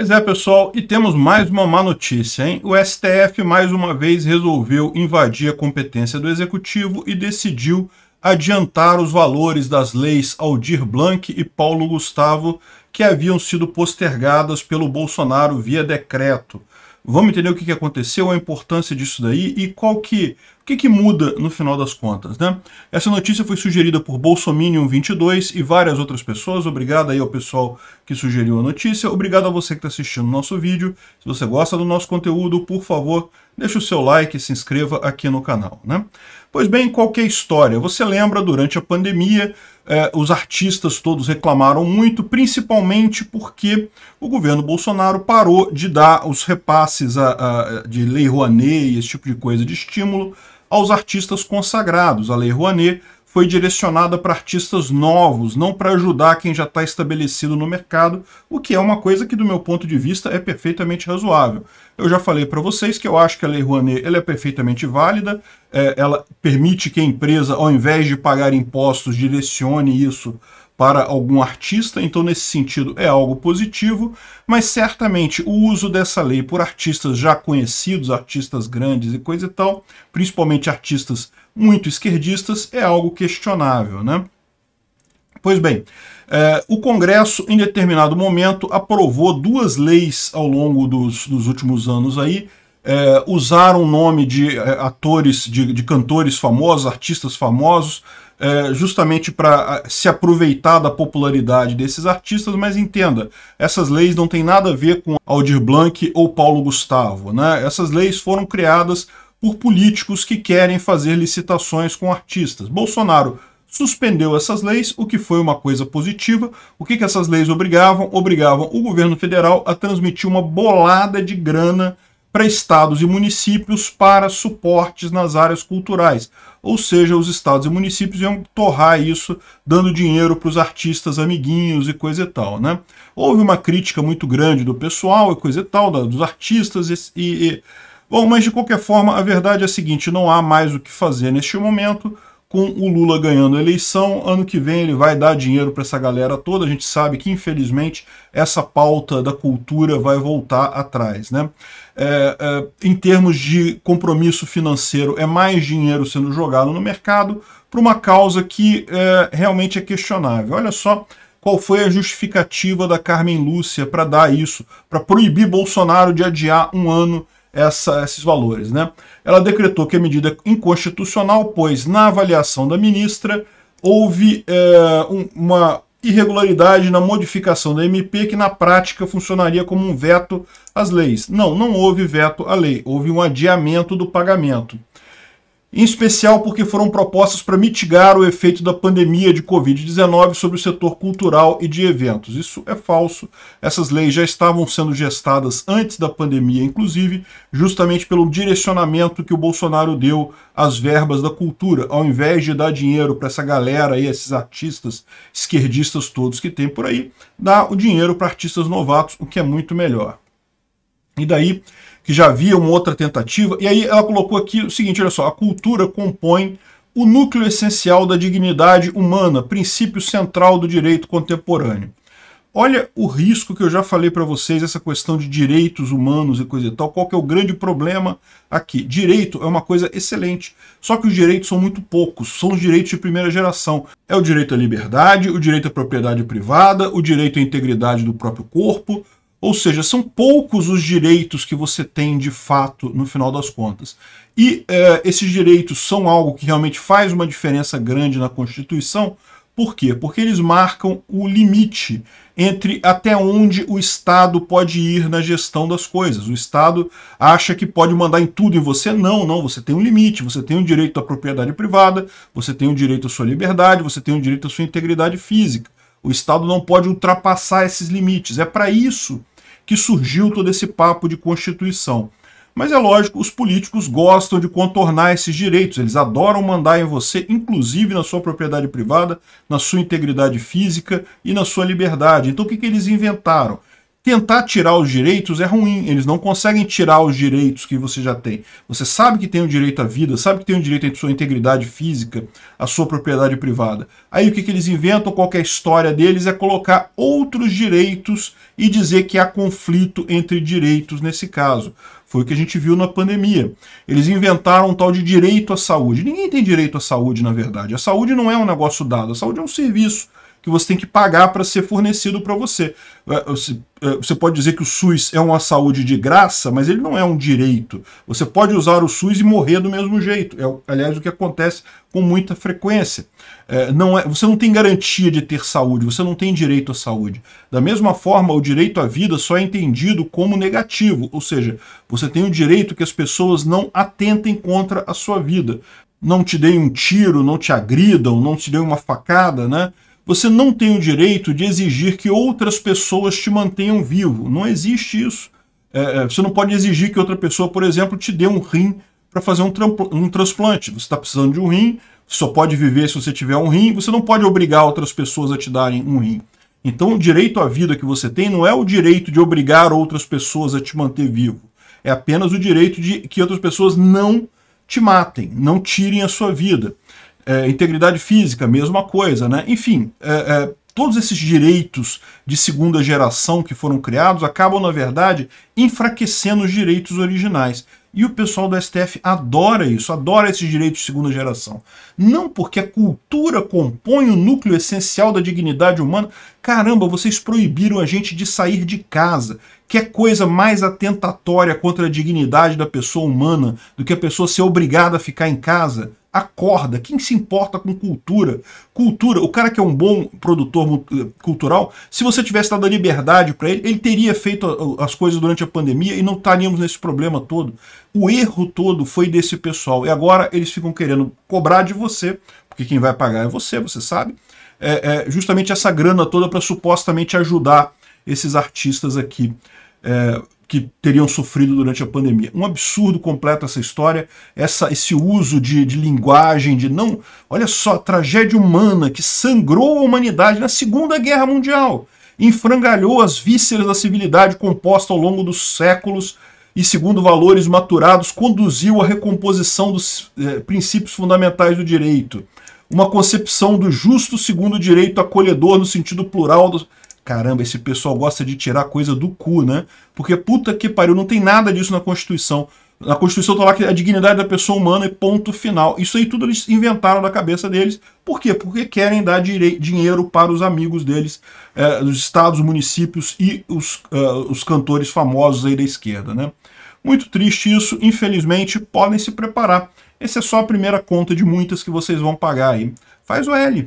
Pois é, pessoal, e temos mais uma má notícia, hein? O STF mais uma vez resolveu invadir a competência do executivo e decidiu adiantar os valores das leis Aldir Blanc e Paulo Gustavo que haviam sido postergadas pelo Bolsonaro via decreto. Vamos entender o que, aconteceu, a importância disso daí e qual que, o que, que muda no final das contas, né? Essa notícia foi sugerida por Bolsominion22 e várias outras pessoas. Obrigado aí ao pessoal que sugeriu a notícia. Obrigado a você que está assistindo o nosso vídeo. Se você gosta do nosso conteúdo, por favor, deixe o seu like e se inscreva aqui no canal, né? Pois bem, qual que é a história? Você lembra, durante a pandemia, eh, os artistas todos reclamaram muito, principalmente porque o governo Bolsonaro parou de dar os repasses a, a, de Lei Rouanet e esse tipo de coisa de estímulo aos artistas consagrados. A Lei Rouanet foi direcionada para artistas novos, não para ajudar quem já está estabelecido no mercado, o que é uma coisa que, do meu ponto de vista, é perfeitamente razoável. Eu já falei para vocês que eu acho que a Lei Rouanet ela é perfeitamente válida, é, ela permite que a empresa, ao invés de pagar impostos, direcione isso para algum artista, então nesse sentido é algo positivo, mas certamente o uso dessa lei por artistas já conhecidos, artistas grandes e coisa e tal, principalmente artistas muito esquerdistas, é algo questionável, né? Pois bem, é, o Congresso, em determinado momento, aprovou duas leis ao longo dos, dos últimos anos aí, é, usaram o nome de é, atores, de, de cantores famosos, artistas famosos, é, justamente para se aproveitar da popularidade desses artistas, mas entenda, essas leis não têm nada a ver com Aldir Blanc ou Paulo Gustavo. Né? Essas leis foram criadas por políticos que querem fazer licitações com artistas. Bolsonaro suspendeu essas leis, o que foi uma coisa positiva. O que, que essas leis obrigavam? Obrigavam o governo federal a transmitir uma bolada de grana para estados e municípios para suportes nas áreas culturais. Ou seja, os estados e municípios iam torrar isso dando dinheiro para os artistas amiguinhos e coisa e tal. Né? Houve uma crítica muito grande do pessoal e coisa e tal, dos artistas e, e Bom, mas de qualquer forma, a verdade é a seguinte: não há mais o que fazer neste momento com o Lula ganhando a eleição, ano que vem ele vai dar dinheiro para essa galera toda. A gente sabe que, infelizmente, essa pauta da cultura vai voltar atrás. Né? É, é, em termos de compromisso financeiro, é mais dinheiro sendo jogado no mercado para uma causa que é, realmente é questionável. Olha só qual foi a justificativa da Carmen Lúcia para dar isso, para proibir Bolsonaro de adiar um ano essa, esses valores. Né? Ela decretou que a medida é inconstitucional, pois, na avaliação da ministra, houve é, um, uma irregularidade na modificação da MP que na prática funcionaria como um veto às leis. Não, não houve veto à lei, houve um adiamento do pagamento em especial porque foram propostas para mitigar o efeito da pandemia de Covid-19 sobre o setor cultural e de eventos. Isso é falso. Essas leis já estavam sendo gestadas antes da pandemia, inclusive, justamente pelo direcionamento que o Bolsonaro deu às verbas da cultura, ao invés de dar dinheiro para essa galera aí, esses artistas esquerdistas todos que tem por aí, dá o dinheiro para artistas novatos, o que é muito melhor. E daí que já havia uma outra tentativa. E aí ela colocou aqui o seguinte, olha só, a cultura compõe o núcleo essencial da dignidade humana, princípio central do direito contemporâneo. Olha o risco que eu já falei para vocês, essa questão de direitos humanos e coisa e tal. Qual que é o grande problema aqui? Direito é uma coisa excelente, só que os direitos são muito poucos, são os direitos de primeira geração. É o direito à liberdade, o direito à propriedade privada, o direito à integridade do próprio corpo, ou seja, são poucos os direitos que você tem de fato no final das contas. E é, esses direitos são algo que realmente faz uma diferença grande na Constituição. Por quê? Porque eles marcam o limite entre até onde o Estado pode ir na gestão das coisas. O Estado acha que pode mandar em tudo em você. Não, não, você tem um limite, você tem o um direito à propriedade privada, você tem o um direito à sua liberdade, você tem o um direito à sua integridade física. O Estado não pode ultrapassar esses limites. É para isso que surgiu todo esse papo de Constituição. Mas é lógico, os políticos gostam de contornar esses direitos, eles adoram mandar em você, inclusive na sua propriedade privada, na sua integridade física e na sua liberdade. Então o que, que eles inventaram? Tentar tirar os direitos é ruim, eles não conseguem tirar os direitos que você já tem. Você sabe que tem o direito à vida, sabe que tem o direito à sua integridade física, à sua propriedade privada. Aí o que, que eles inventam, qualquer história deles, é colocar outros direitos e dizer que há conflito entre direitos nesse caso. Foi o que a gente viu na pandemia. Eles inventaram um tal de direito à saúde. Ninguém tem direito à saúde, na verdade. A saúde não é um negócio dado, a saúde é um serviço que você tem que pagar para ser fornecido para você. É, é, você pode dizer que o SUS é uma saúde de graça, mas ele não é um direito. Você pode usar o SUS e morrer do mesmo jeito. É, aliás, o que acontece com muita frequência. É, não é, você não tem garantia de ter saúde, você não tem direito à saúde. Da mesma forma, o direito à vida só é entendido como negativo, ou seja, você tem o direito que as pessoas não atentem contra a sua vida. Não te deem um tiro, não te agridam, não te deem uma facada, né? Você não tem o direito de exigir que outras pessoas te mantenham vivo. Não existe isso. É, é você não pode exigir que outra pessoa, por exemplo, te dê um rim para fazer um, um transplante. Você está precisando de um rim, só pode viver se você tiver um rim. Você não pode obrigar outras pessoas a te darem um rim. Então, o direito à vida que você tem não é o direito de obrigar outras pessoas a te manter vivo. É apenas o direito de que outras pessoas não te matem, não tirem a sua vida. É, integridade física, mesma coisa, né? Enfim, é, é, todos esses direitos de segunda geração que foram criados acabam, na verdade, enfraquecendo os direitos originais. E o pessoal do STF adora isso, adora esses direitos de segunda geração. Não porque a cultura compõe o núcleo essencial da dignidade humana. Caramba, vocês proibiram a gente de sair de casa. Que é coisa mais atentatória contra a dignidade da pessoa humana do que a pessoa ser obrigada a ficar em casa? Acorda. Quem se importa com cultura? Cultura, o cara que é um bom produtor eh, cultural, se você tivesse dado a liberdade para ele, ele teria feito as coisas durante a pandemia e não estaríamos nesse problema todo. O erro todo foi desse pessoal. E agora eles ficam querendo cobrar de você, porque quem vai pagar é você, você sabe, é, é justamente essa grana toda para supostamente ajudar esses artistas aqui. É, que teriam sofrido durante a pandemia. Um absurdo completo essa história, essa, esse uso de, de linguagem, de não. Olha só, tragédia humana que sangrou a humanidade na Segunda Guerra Mundial, enfrangalhou as vísceras da civilidade composta ao longo dos séculos e, segundo valores maturados, conduziu à recomposição dos eh, princípios fundamentais do direito. Uma concepção do justo segundo o direito acolhedor no sentido plural do, Caramba, esse pessoal gosta de tirar coisa do cu, né? Porque puta que pariu, não tem nada disso na Constituição. Na Constituição tá lá que a dignidade da pessoa humana é ponto final. Isso aí tudo eles inventaram na cabeça deles. Por quê? Porque querem dar dinheiro para os amigos deles, eh, é, os estados, municípios e os, uh, os cantores famosos aí da esquerda, né? Muito triste isso, infelizmente, podem se preparar. Essa é só a primeira conta de muitas que vocês vão pagar aí. Faz o L.